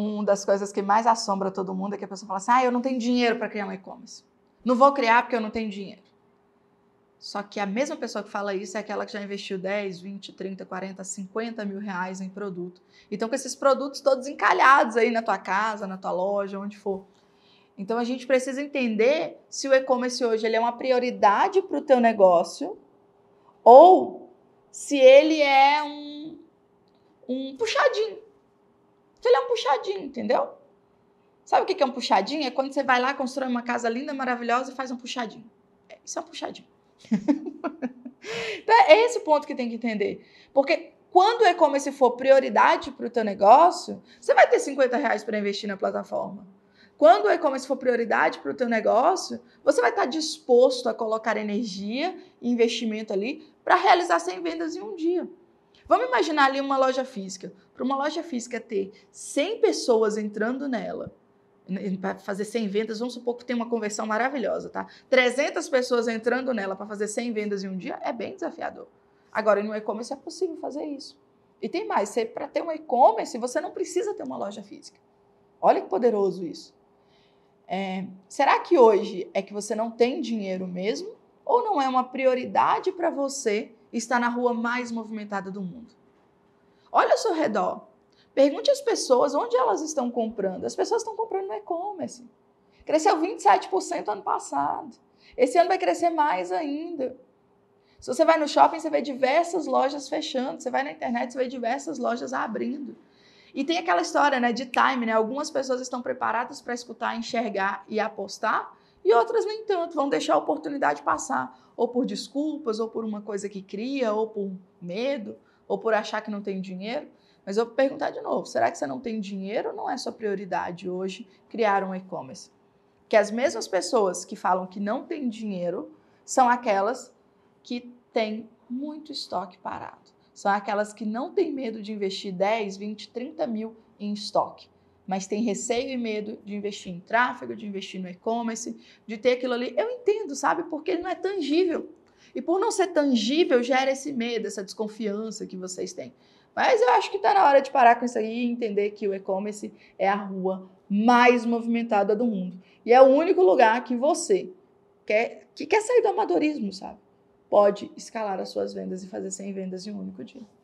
uma das coisas que mais assombra todo mundo é que a pessoa fala assim: ah, eu não tenho dinheiro para criar um e-commerce. Não vou criar porque eu não tenho dinheiro. Só que a mesma pessoa que fala isso é aquela que já investiu 10, 20, 30, 40, 50 mil reais em produto. Então, com esses produtos todos encalhados aí na tua casa, na tua loja, onde for. Então, a gente precisa entender se o e-commerce hoje ele é uma prioridade para o teu negócio ou se ele é um, um puxadinho porque ele é um puxadinho, entendeu? Sabe o que é um puxadinho? É quando você vai lá, constrói uma casa linda, maravilhosa e faz um puxadinho. É, isso é um puxadinho. então é esse ponto que tem que entender. Porque quando é o e-commerce for prioridade para o teu negócio, você vai ter 50 reais para investir na plataforma. Quando é o e-commerce for prioridade para o teu negócio, você vai estar tá disposto a colocar energia e investimento ali para realizar 100 vendas em um dia. Vamos imaginar ali uma loja física. Para uma loja física ter 100 pessoas entrando nela, né, para fazer 100 vendas, vamos supor que tem uma conversão maravilhosa, tá? 300 pessoas entrando nela para fazer 100 vendas em um dia é bem desafiador. Agora, no e-commerce é possível fazer isso. E tem mais, é para ter um e-commerce, você não precisa ter uma loja física. Olha que poderoso isso. É, será que hoje é que você não tem dinheiro mesmo? Ou não é uma prioridade para você está na rua mais movimentada do mundo. Olha ao seu redor. Pergunte às pessoas onde elas estão comprando. As pessoas estão comprando no e-commerce. Cresceu 27% ano passado. Esse ano vai crescer mais ainda. Se você vai no shopping, você vê diversas lojas fechando. Você vai na internet, você vê diversas lojas abrindo. E tem aquela história né, de time, né? Algumas pessoas estão preparadas para escutar, enxergar e apostar, e outras nem tanto, vão deixar a oportunidade passar, ou por desculpas, ou por uma coisa que cria, ou por medo, ou por achar que não tem dinheiro. Mas eu vou perguntar de novo: será que você não tem dinheiro ou não é sua prioridade hoje criar um e-commerce? Que as mesmas pessoas que falam que não tem dinheiro são aquelas que têm muito estoque parado. São aquelas que não têm medo de investir 10, 20, 30 mil em estoque mas tem receio e medo de investir em tráfego, de investir no e-commerce, de ter aquilo ali. Eu entendo, sabe? Porque ele não é tangível. E por não ser tangível, gera esse medo, essa desconfiança que vocês têm. Mas eu acho que está na hora de parar com isso aí e entender que o e-commerce é a rua mais movimentada do mundo. E é o único lugar que você quer, que quer sair do amadorismo, sabe? Pode escalar as suas vendas e fazer 100 vendas em um único dia.